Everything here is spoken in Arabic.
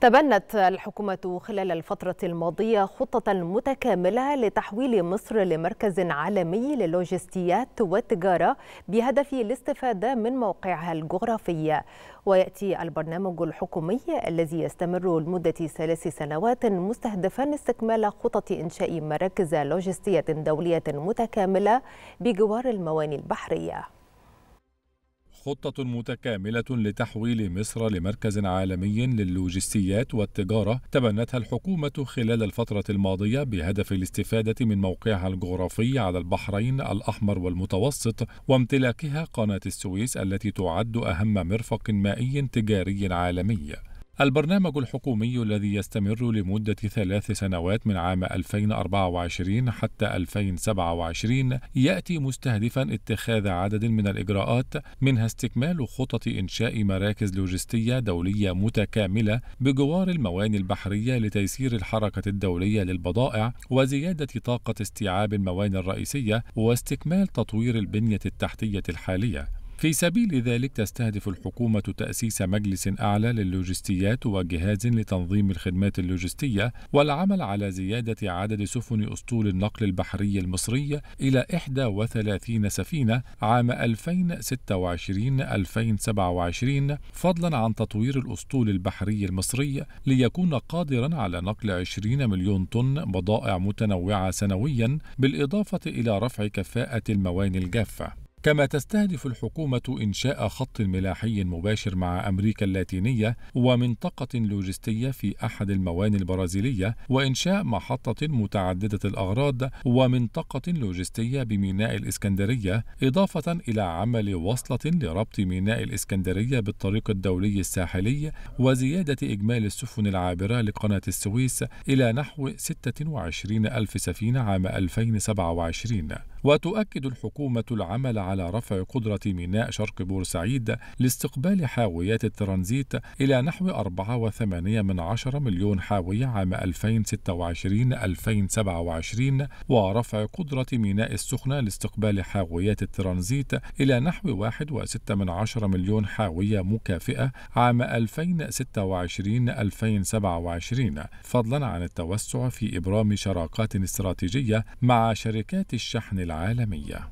تبنت الحكومة خلال الفترة الماضية خطة متكاملة لتحويل مصر لمركز عالمي للوجستيات والتجارة بهدف الاستفادة من موقعها الجغرافي ويأتي البرنامج الحكومي الذي يستمر لمدة ثلاث سنوات مستهدفا استكمال خطة إنشاء مراكز لوجستية دولية متكاملة بجوار المواني البحرية خطة متكاملة لتحويل مصر لمركز عالمي للوجستيات والتجارة تبنتها الحكومة خلال الفترة الماضية بهدف الاستفادة من موقعها الجغرافي على البحرين الأحمر والمتوسط وامتلاكها قناة السويس التي تعد أهم مرفق مائي تجاري عالمي. البرنامج الحكومي الذي يستمر لمدة ثلاث سنوات من عام 2024 حتى 2027 يأتي مستهدفا اتخاذ عدد من الإجراءات منها استكمال خطط إنشاء مراكز لوجستية دولية متكاملة بجوار المواني البحرية لتيسير الحركة الدولية للبضائع وزيادة طاقة استيعاب المواني الرئيسية واستكمال تطوير البنية التحتية الحالية في سبيل ذلك تستهدف الحكومة تأسيس مجلس أعلى للوجستيات وجهاز لتنظيم الخدمات اللوجستية والعمل على زيادة عدد سفن أسطول النقل البحري المصري إلى 31 سفينة عام 2026-2027 فضلا عن تطوير الأسطول البحري المصري ليكون قادرا على نقل 20 مليون طن بضائع متنوعة سنويا بالإضافة إلى رفع كفاءة المواني الجافة كما تستهدف الحكومة إنشاء خط ملاحي مباشر مع أمريكا اللاتينية ومنطقة لوجستية في أحد الموانئ البرازيلية وإنشاء محطة متعددة الأغراض ومنطقة لوجستية بميناء الإسكندرية إضافة إلى عمل وصلة لربط ميناء الإسكندرية بالطريق الدولي الساحلي وزيادة إجمالي السفن العابرة لقناة السويس إلى نحو 26 ألف سفينة عام 2027 وتؤكد الحكومة العمل على رفع قدرة ميناء شرق بورسعيد لاستقبال حاويات الترانزيت إلى نحو 4.8 من عشر مليون حاوية عام 2026-2027 ورفع قدرة ميناء السخنة لاستقبال حاويات الترانزيت إلى نحو 1.6 من عشر مليون حاوية مكافئة عام 2026-2027 فضلا عن التوسع في إبرام شراكات استراتيجية مع شركات الشحن العالميه